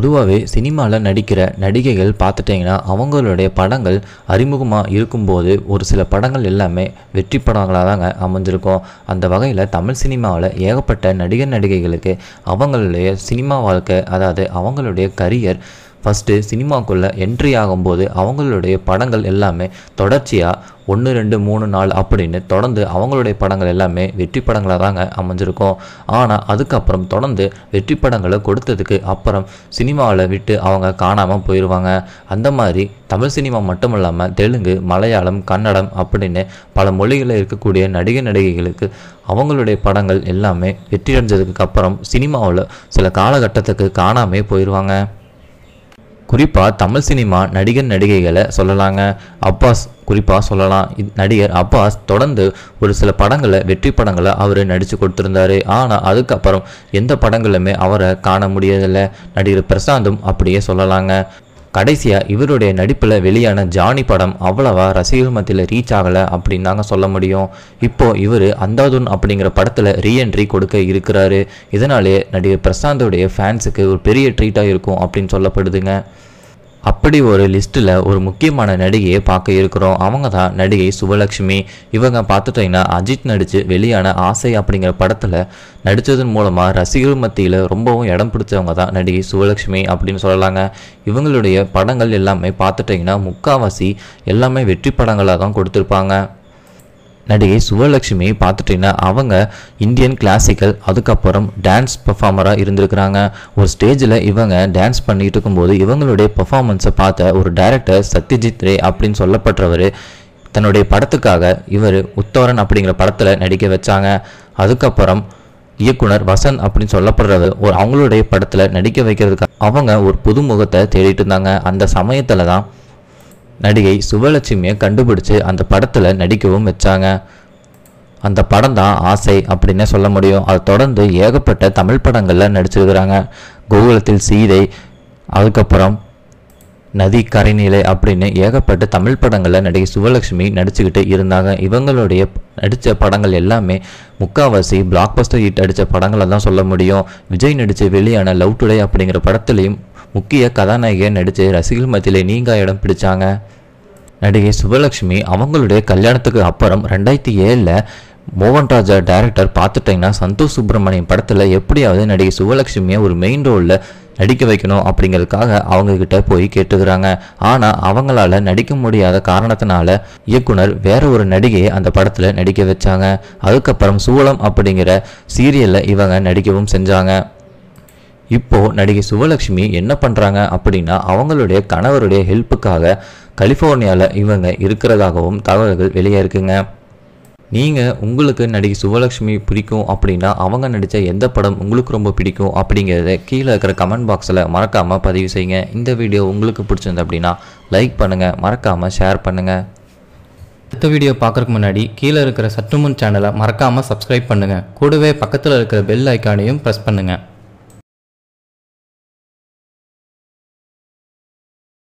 பொதுவாகவே சினிமாவில் நடிக்கிற நடிகைகள் பார்த்துட்டிங்கன்னா அவங்களுடைய படங்கள் அறிமுகமாக இருக்கும்போது ஒரு சில படங்கள் எல்லாமே வெற்றி படங்களாக தாங்க அமைஞ்சிருக்கும் அந்த வகையில் தமிழ் சினிமாவில் ஏகப்பட்ட நடிகர் நடிகைகளுக்கு அவங்களுடைய சினிமா வாழ்க்கை அதாவது அவங்களுடைய கரியர் ஃபஸ்ட்டு சினிமாக்குள்ளே என்ட்ரி ஆகும்போது அவங்களுடைய படங்கள் எல்லாமே தொடர்ச்சியாக ஒன்று ரெண்டு மூணு நாலு அப்படின்னு தொடர்ந்து அவங்களுடைய படங்கள் எல்லாமே வெற்றி படங்களாக தாங்க அமைஞ்சிருக்கும் ஆனால் அதுக்கப்புறம் தொடர்ந்து வெற்றி படங்களை கொடுத்ததுக்கு அப்புறம் சினிமாவில் விட்டு அவங்க காணாமல் போயிடுவாங்க அந்த மாதிரி தமிழ் சினிமா மட்டும் இல்லாமல் தெலுங்கு மலையாளம் கன்னடம் அப்படின்னு பல மொழிகளில் இருக்கக்கூடிய நடிகை நடிகைகளுக்கு அவங்களுடைய படங்கள் எல்லாமே வெற்றி அடைஞ்சதுக்கு அப்புறம் சினிமாவில் சில காலகட்டத்துக்கு காணாமே போயிடுவாங்க குறிப்பாக தமிழ் சினிமா நடிகர் நடிகைகளை சொல்லலாங்க அப்பாஸ் குறிப்பாக சொல்லலாம் நடிகர் அப்பாஸ் தொடர்ந்து ஒரு சில படங்களை வெற்றி படங்களை அவர் நடித்து கொடுத்துருந்தாரு ஆனால் அதுக்கப்புறம் எந்த படங்களுமே அவரை காண முடியதில்லை நடிகர் பிரசாந்தும் அப்படியே சொல்லலாங்க கடைசியாக இவருடைய நடிப்பில் வெளியான ஜானி படம் அவ்வளவா ரசிகர் மத்தியில் ரீச் ஆகலை அப்படின்னு நாங்கள் சொல்ல முடியும் இப்போது இவர் அந்தாதுன் அப்படிங்கிற படத்தில் ரீஎன்ட்ரி கொடுக்க இருக்கிறாரு இதனாலே நடிகர் பிரசாந்தோடைய ஃபேன்ஸுக்கு ஒரு பெரிய ட்ரீட்டாக இருக்கும் அப்படின்னு சொல்லப்படுதுங்க அப்படி ஒரு லிஸ்ட்டில் ஒரு முக்கியமான நடிகையை பார்க்க இருக்கிறோம் அவங்க தான் நடிகை சுபலக்ஷ்மி இவங்க பார்த்துட்டிங்கன்னா அஜித் நடித்து வெளியான ஆசை அப்படிங்கிற படத்தில் நடித்ததன் மூலமாக ரசிகர்கள் மத்தியில் ரொம்பவும் இடம் பிடிச்சவங்க தான் நடிகை சுபலக்ஷ்மி அப்படின்னு சொல்லலாங்க இவங்களுடைய படங்கள் எல்லாமே பார்த்துட்டிங்கன்னா முக்காவாசி எல்லாமே வெற்றி படங்களாக தான் கொடுத்துருப்பாங்க நடிகை சுவலட்சுமியை பார்த்துட்டீங்கன்னா அவங்க இந்தியன் கிளாசிக்கல் அதுக்கப்புறம் டான்ஸ் பர்ஃபார்மராக இருந்திருக்கிறாங்க ஒரு ஸ்டேஜில் இவங்க டான்ஸ் பண்ணிகிட்டு இருக்கும்போது இவங்களுடைய பர்ஃபார்மன்ஸை பார்த்த ஒரு டைரக்டர் சத்யஜித் ரே அப்படின்னு சொல்லப்பட்டவர் தன்னுடைய படத்துக்காக இவர் உத்தவரன் அப்படிங்கிற படத்தில் நடிக்க வச்சாங்க அதுக்கப்புறம் இயக்குனர் வசந்த் அப்படின்னு சொல்லப்படுறது ஒரு அவங்களுடைய படத்தில் நடிக்க வைக்கிறதுக்காக அவங்க ஒரு புதுமுகத்தை தேடிட்டு இருந்தாங்க அந்த சமயத்தில் தான் நடிகை சுவலட்சுமியை கண்டுபிடிச்சு அந்த படத்தில் நடிக்கவும் வச்சாங்க அந்த படம் தான் ஆசை அப்படின்னு சொல்ல முடியும் அதை தொடர்ந்து ஏகப்பட்ட தமிழ் படங்களில் நடிச்சிருக்கிறாங்க கோகுலத்தில் சீதை அதுக்கப்புறம் நதி கரைநிலை அப்படின்னு ஏகப்பட்ட தமிழ் படங்களில் நடிகை சுவலட்சுமி நடிச்சுக்கிட்டு இருந்தாங்க இவங்களுடைய நடித்த படங்கள் எல்லாமே முக்காவாசி பிளாக் பஸ்டர் ஹிட் அடித்த படங்களை தான் சொல்ல முடியும் விஜய் நடித்த வெளியான லவ் டுடே அப்படிங்கிற படத்துலையும் முக்கிய கதாநாயகியாக நடித்து ரசிகர்கள் மத்தியில் நீங்கா இடம் பிடிச்சாங்க நடிகை சுபலட்சுமி அவங்களுடைய கல்யாணத்துக்கு அப்புறம் ரெண்டாயிரத்தி ஏழில் மோகன் ராஜா டைரக்டர் பார்த்துட்டிங்கன்னா சந்தோஷ் சுப்பிரமணியம் படத்தில் எப்படியாவது நடிகை சுபலட்சுமியை ஒரு மெயின் ரோலில் நடிக்க வைக்கணும் அப்படிங்கிறதுக்காக அவங்கக்கிட்ட போய் கேட்டுக்கிறாங்க ஆனால் அவங்களால நடிக்க முடியாத காரணத்தினால இயக்குனர் வேற ஒரு நடிகையை அந்த படத்தில் நடிக்க வச்சாங்க அதுக்கப்புறம் சூளம் அப்படிங்கிற சீரியலில் இவங்க நடிக்கவும் செஞ்சாங்க இப்போது நடிகை சுவலட்சுமி என்ன பண்ணுறாங்க அப்படின்னா அவங்களுடைய கணவருடைய ஹெல்ப்புக்காக கலிஃபோர்னியாவில் இவங்க இருக்கிறதாகவும் தகவல்கள் வெளியே இருக்குங்க நீங்கள் உங்களுக்கு நடிகை சுவலட்சுமி பிடிக்கும் அப்படின்னா அவங்க நடித்த எந்த படம் உங்களுக்கு ரொம்ப பிடிக்கும் அப்படிங்கிறத கீழே இருக்கிற கமெண்ட் பாக்ஸில் மறக்காமல் பதிவு செய்யுங்க இந்த வீடியோ உங்களுக்கு பிடிச்சிருந்தது அப்படின்னா லைக் பண்ணுங்கள் மறக்காமல் ஷேர் பண்ணுங்கள் அடுத்த வீடியோ பார்க்கறதுக்கு முன்னாடி கீழே இருக்கிற சற்றுமுன் சேனலை மறக்காமல் சப்ஸ்கிரைப் பண்ணுங்கள் கூடவே பக்கத்தில் இருக்கிற பெல் ஐக்கானையும் ப்ரெஸ் பண்ணுங்கள்